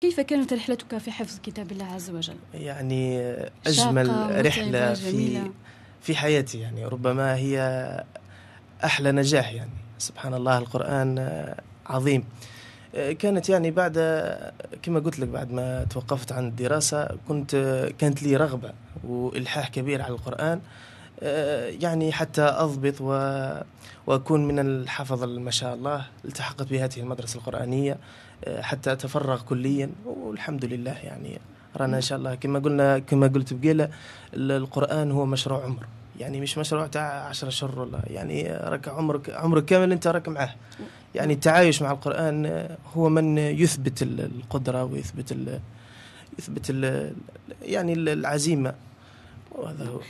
كيف كانت رحلتك في حفظ كتاب الله عز وجل؟ يعني أجمل رحلة في في حياتي يعني ربما هي أحلى نجاح يعني سبحان الله القرآن عظيم كانت يعني بعد كما قلت لك بعد ما توقفت عن الدراسة كنت كانت لي رغبة وإلحاح كبير على القرآن آه، يعني حتى أضبط و... وأكون من الحفظ ما شاء الله التحقت بهذه المدرسة القرآنية آه، حتى أتفرغ كليا والحمد لله يعني رانا إن شاء الله كما قلنا كما قلت بقيلة القرآن هو مشروع عمر يعني مش مشروع تاع 10 شهور ولا يعني راك عمرك عمرك كامل انت راك معاه يعني التعايش مع القران آه، هو من يثبت القدره ويثبت الـ يثبت الـ يعني العزيمه وهذا هو